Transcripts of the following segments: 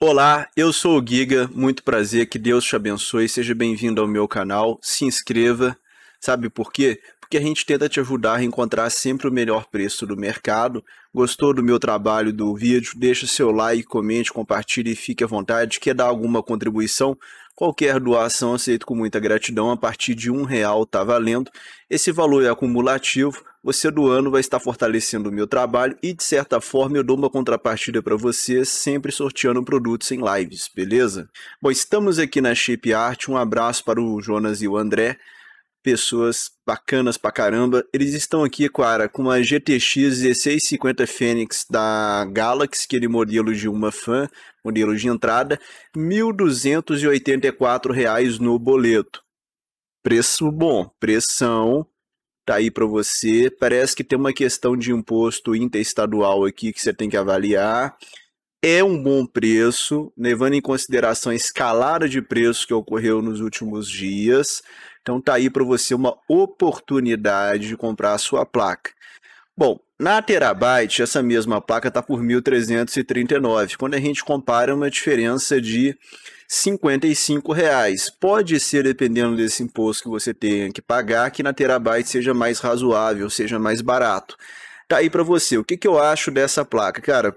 Olá, eu sou o Giga, muito prazer, que Deus te abençoe, seja bem-vindo ao meu canal, se inscreva, sabe por quê? Porque a gente tenta te ajudar a encontrar sempre o melhor preço do mercado. Gostou do meu trabalho, do vídeo? Deixa seu like, comente, compartilhe e fique à vontade. Quer dar alguma contribuição? Qualquer doação aceito com muita gratidão, a partir de um real está valendo. Esse valor é acumulativo, você doando vai estar fortalecendo o meu trabalho e, de certa forma, eu dou uma contrapartida para você, sempre sorteando produtos em lives, beleza? Bom, estamos aqui na Shape Art. Um abraço para o Jonas e o André pessoas bacanas pra caramba. Eles estão aqui, cara, com uma GTX 1650 Fênix da Galaxy, aquele modelo de uma fan, modelo de entrada, R$ 1.284 no boleto. Preço bom, pressão tá aí para você. Parece que tem uma questão de imposto interestadual aqui que você tem que avaliar. É um bom preço, levando em consideração a escalada de preço que ocorreu nos últimos dias. Então tá aí para você uma oportunidade de comprar a sua placa. Bom, na Terabyte, essa mesma placa está por 1.339. Quando a gente compara, é uma diferença de 55 reais. Pode ser, dependendo desse imposto que você tenha que pagar, que na Terabyte seja mais razoável, seja mais barato. Tá aí para você. O que, que eu acho dessa placa? Cara,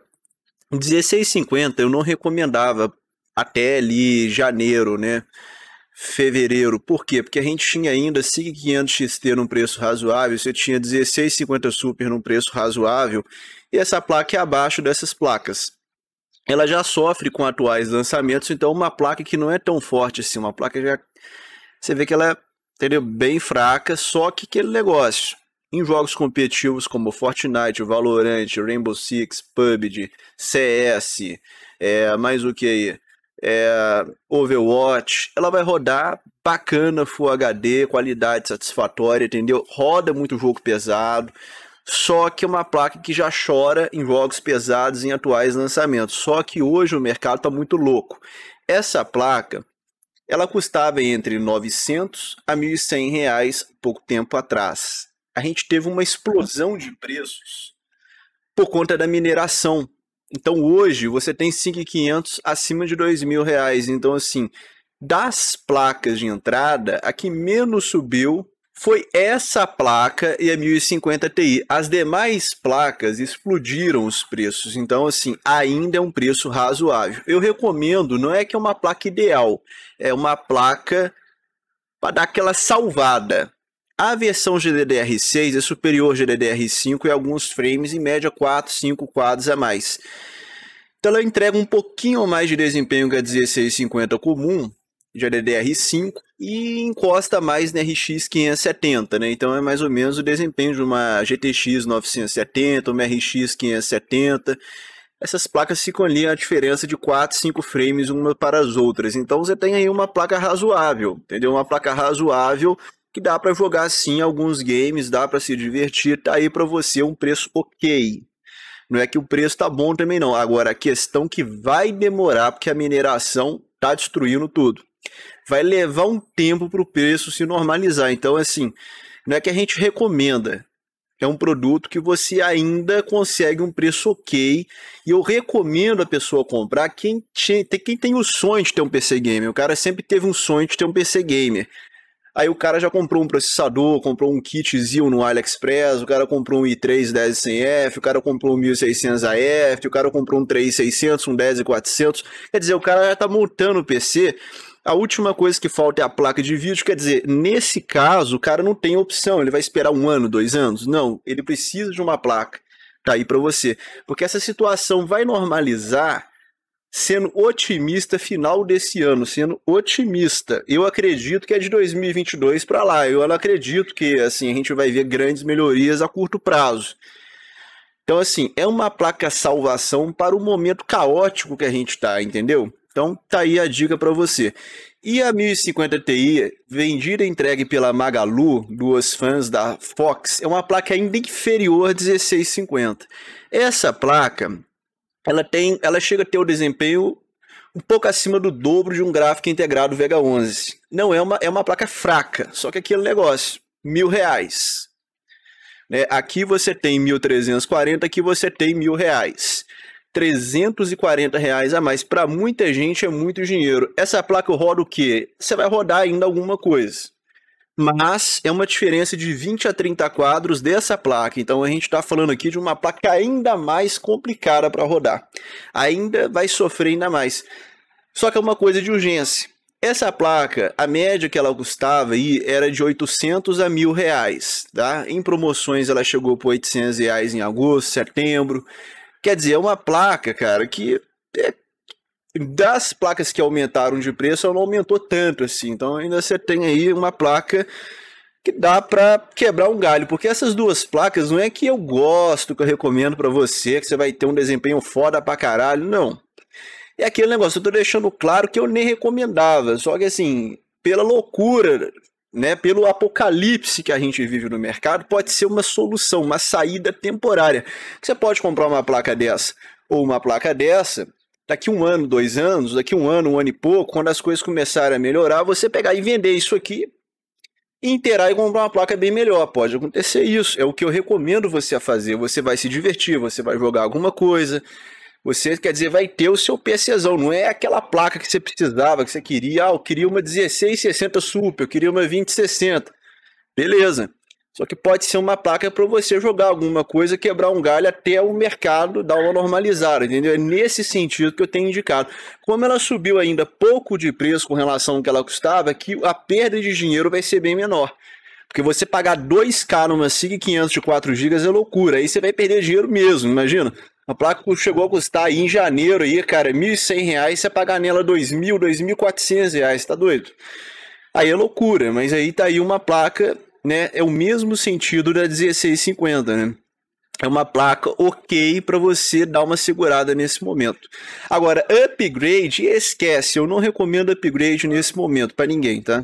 16,50 eu não recomendava até ali janeiro, né? fevereiro. Por quê? Porque a gente tinha ainda SIG 500 XT num preço razoável, você tinha 1650 Super num preço razoável, e essa placa é abaixo dessas placas ela já sofre com atuais lançamentos, então uma placa que não é tão forte assim, uma placa já você vê que ela é entendeu? bem fraca, só que aquele negócio. Em jogos competitivos como Fortnite, Valorant, Rainbow Six, PUBG, CS, é, mais o que aí? É, Overwatch, ela vai rodar bacana, Full HD, qualidade satisfatória, entendeu? Roda muito jogo pesado, só que é uma placa que já chora em jogos pesados em atuais lançamentos. Só que hoje o mercado está muito louco. Essa placa ela custava entre 900 a 1.100 reais pouco tempo atrás. A gente teve uma explosão de preços por conta da mineração. Então hoje você tem 5.500 acima de 2.000 reais. Então assim, das placas de entrada, a que menos subiu foi essa placa e a 1050 Ti. As demais placas explodiram os preços, então assim, ainda é um preço razoável. Eu recomendo, não é que é uma placa ideal, é uma placa para dar aquela salvada. A versão GDDR6 é superior GDDR5 e alguns frames, em média 4, 5 quadros a mais. Então ela entrega um pouquinho mais de desempenho que a 1650 comum, de DDR5 e encosta mais na RX 570, né? Então é mais ou menos o desempenho de uma GTX 970, uma RX 570. Essas placas ficam ali a diferença de 4, 5 frames uma para as outras. Então você tem aí uma placa razoável, entendeu? Uma placa razoável que dá para jogar sim alguns games, dá para se divertir, tá aí para você um preço ok. Não é que o preço tá bom também não. Agora a questão que vai demorar porque a mineração tá destruindo tudo vai levar um tempo para o preço se normalizar. Então, assim, não é que a gente recomenda. É um produto que você ainda consegue um preço ok. E eu recomendo a pessoa comprar quem, te, quem tem o sonho de ter um PC gamer. O cara sempre teve um sonho de ter um PC gamer. Aí o cara já comprou um processador, comprou um kitzinho no AliExpress, o cara comprou um i3 10100F, o cara comprou um 1600AF, o cara comprou um 3600, um 10400. Quer dizer, o cara já tá montando o PC a última coisa que falta é a placa de vídeo. Quer dizer, nesse caso, o cara não tem opção. Ele vai esperar um ano, dois anos? Não, ele precisa de uma placa. Tá aí para você. Porque essa situação vai normalizar sendo otimista final desse ano, sendo otimista. Eu acredito que é de 2022 para lá. Eu não acredito que assim a gente vai ver grandes melhorias a curto prazo. Então assim, é uma placa salvação para o momento caótico que a gente está, entendeu? Então, tá aí a dica para você. E a 1050 Ti, vendida e entregue pela Magalu, duas fãs da Fox, é uma placa ainda inferior a 1650. Essa placa, ela tem, ela chega a ter o desempenho um pouco acima do dobro de um gráfico integrado Vega 11. Não é uma, é uma placa fraca, só que aquele negócio, mil reais. Né? Aqui você tem 1340, aqui você tem mil reais. 340 reais a mais para muita gente é muito dinheiro. Essa placa roda o quê? Você vai rodar ainda alguma coisa. Mas é uma diferença de 20 a 30 quadros dessa placa. Então a gente está falando aqui de uma placa ainda mais complicada para rodar. Ainda vai sofrer ainda mais. Só que é uma coisa de urgência. Essa placa, a média que ela custava aí era de 800 a mil reais, tá? Em promoções ela chegou por 800 reais em agosto, setembro. Quer dizer, é uma placa, cara, que é, das placas que aumentaram de preço, ela não aumentou tanto assim. Então ainda você tem aí uma placa que dá para quebrar um galho, porque essas duas placas não é que eu gosto, que eu recomendo para você, que você vai ter um desempenho foda pra caralho, não. É aquele negócio, eu tô deixando claro que eu nem recomendava, só que assim, pela loucura né, pelo apocalipse que a gente vive no mercado, pode ser uma solução, uma saída temporária. Você pode comprar uma placa dessa ou uma placa dessa, daqui um ano, dois anos, daqui um ano, um ano e pouco, quando as coisas começarem a melhorar, você pegar e vender isso aqui, inteirar e comprar uma placa bem melhor. Pode acontecer isso. É o que eu recomendo você a fazer. Você vai se divertir, você vai jogar alguma coisa você quer dizer, vai ter o seu PCzão, não é aquela placa que você precisava, que você queria. Ah, eu queria uma 1660 Super, eu queria uma 2060. Beleza. Só que pode ser uma placa para você jogar alguma coisa, quebrar um galho até o mercado dar uma normalizada, entendeu? É nesse sentido que eu tenho indicado. Como ela subiu ainda pouco de preço com relação ao que ela custava, que a perda de dinheiro vai ser bem menor. Porque você pagar 2K numa SIG 500 de 4 GB é loucura. Aí você vai perder dinheiro mesmo, imagina. A placa chegou a custar aí em janeiro aí, cara, R$ 1.100, você pagar nela R$ 2.000, R$ 2.400, tá doido? Aí é loucura, mas aí tá aí uma placa, né? É o mesmo sentido da 1650, né? É uma placa ok para você dar uma segurada nesse momento. Agora, upgrade, esquece, eu não recomendo upgrade nesse momento para ninguém, tá?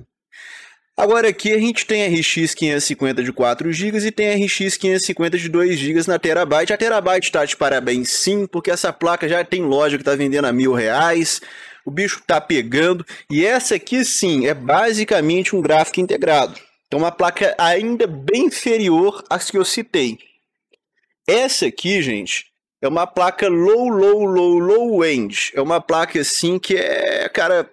Agora aqui a gente tem RX 550 de 4 GB e tem RX 550 de 2 GB na Terabyte. A Terabyte tá de parabéns sim, porque essa placa já tem loja que tá vendendo a mil reais. O bicho tá pegando. E essa aqui sim é basicamente um gráfico integrado. Então uma placa ainda bem inferior às que eu citei. Essa aqui, gente, é uma placa low, low, low, low end. É uma placa assim que é, cara,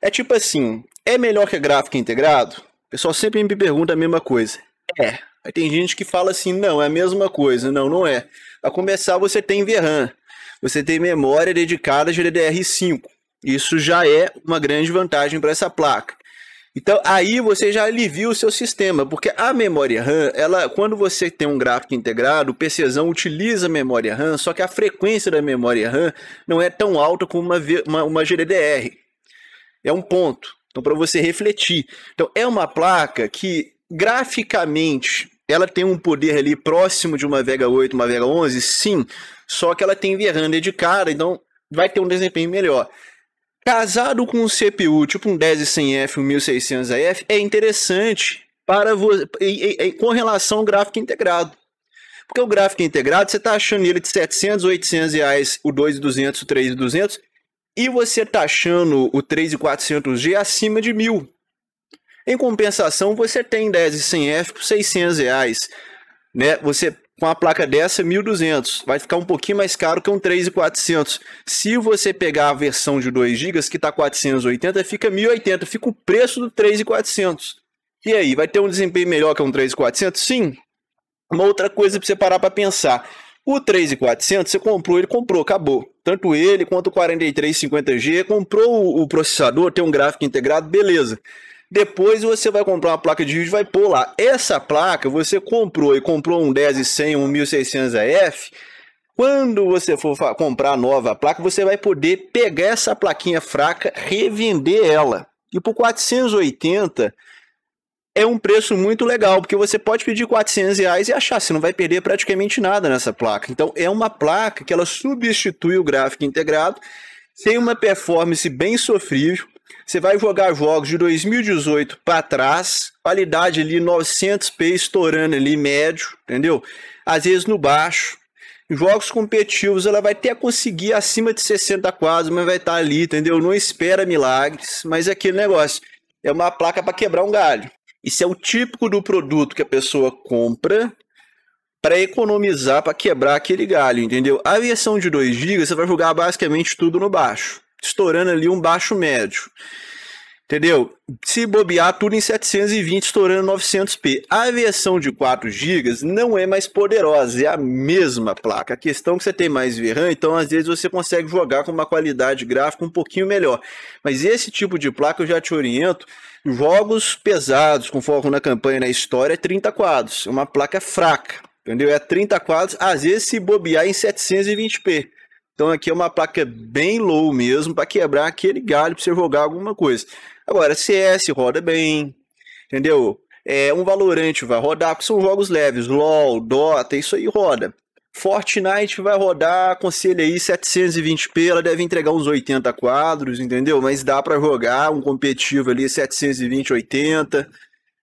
é tipo assim, é melhor que a gráfica integrado? O pessoal sempre me pergunta a mesma coisa. É. Aí tem gente que fala assim, não, é a mesma coisa. Não, não é. A começar, você tem VRAM. Você tem memória dedicada a GDDR5. Isso já é uma grande vantagem para essa placa. Então aí você já alivia o seu sistema, porque a memória RAM, ela, quando você tem um gráfico integrado, o PCzão utiliza a memória RAM, só que a frequência da memória RAM não é tão alta como uma, uma, uma GDDR. É um ponto. Então, para você refletir. Então, é uma placa que graficamente ela tem um poder ali próximo de uma Vega 8, uma Vega 11, sim, só que ela tem veranda de cara, então vai ter um desempenho melhor. Casado com um CPU, tipo um 10100F, um 1600 f é interessante para você, com relação ao gráfico integrado. Porque o gráfico integrado, você está achando ele de 700, 800 reais, o 2200, o 3200, e você taxando tá o 3.400G acima de mil. Em compensação, você tem 10 e 100F por 600 reais, né? Você com a placa dessa 1.200, vai ficar um pouquinho mais caro que um 3.400. Se você pegar a versão de 2 GB que está 480, fica 1.080, fica o preço do 3.400. E aí, vai ter um desempenho melhor que um 3.400? Sim. Uma outra coisa para você parar para pensar. O 3.400 você comprou, ele comprou, acabou tanto ele quanto o 4350G, comprou o processador, tem um gráfico integrado, beleza. Depois você vai comprar uma placa de vídeo e vai pôr lá. Essa placa você comprou e comprou um 10100, um 1600F. Quando você for comprar nova placa, você vai poder pegar essa plaquinha fraca, revender ela. E por 480, é um preço muito legal, porque você pode pedir 400 reais e achar, você não vai perder praticamente nada nessa placa. Então é uma placa que ela substitui o gráfico integrado, tem uma performance bem sofrível, você vai jogar jogos de 2018 para trás, qualidade ali 900p estourando ali médio, entendeu? Às vezes no baixo. Jogos competitivos ela vai até conseguir acima de 60 quadros, mas vai estar tá ali, entendeu? Não espera milagres, mas é aquele negócio. É uma placa para quebrar um galho. Isso é o típico do produto que a pessoa compra para economizar, para quebrar aquele galho, entendeu? A versão de 2 GB você vai jogar basicamente tudo no baixo, estourando ali um baixo médio. Entendeu? Se bobear tudo em 720, estourando 900p. A versão de 4 GB não é mais poderosa, é a mesma placa. A questão é que você tem mais VRAM, então às vezes você consegue jogar com uma qualidade gráfica um pouquinho melhor. Mas esse tipo de placa eu já te oriento Jogos pesados, com foco na campanha na história, é 30 quadros. É uma placa fraca, entendeu? É 30 quadros, às vezes se bobear em 720p. Então aqui é uma placa bem low mesmo, para quebrar aquele galho, para você jogar alguma coisa. Agora, CS roda bem, entendeu? É, um valorante, vai rodar, porque são jogos leves, LoL, Dota, isso aí roda. Fortnite vai rodar, conselho aí, 720p, ela deve entregar uns 80 quadros, entendeu? Mas dá para jogar um competitivo ali, 720, 80.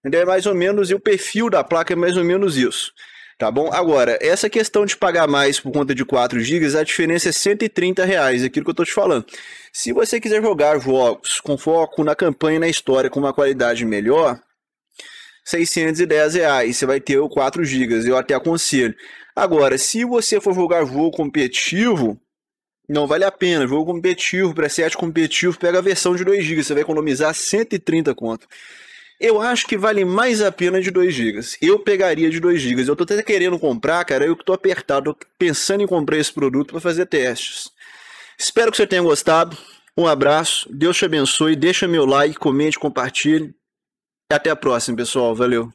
É mais ou menos, e o perfil da placa é mais ou menos isso. Tá bom? Agora, essa questão de pagar mais por conta de 4 GB, a diferença é 130 reais, aquilo que eu tô te falando. Se você quiser jogar jogos com foco na campanha e na história com uma qualidade melhor, 610 reais, você vai ter o 4 GB, eu até aconselho. Agora, se você for jogar jogo competitivo, não vale a pena. Jogo competitivo, preset competitivo, pega a versão de 2 GB, você vai economizar 130 conto. Eu acho que vale mais a pena de 2 GB. Eu pegaria de 2 GB. Eu tô até querendo comprar, cara, eu que tô apertado, tô pensando em comprar esse produto para fazer testes. Espero que você tenha gostado. Um abraço, Deus te abençoe, deixa meu like, comente, compartilhe até a próxima, pessoal. Valeu.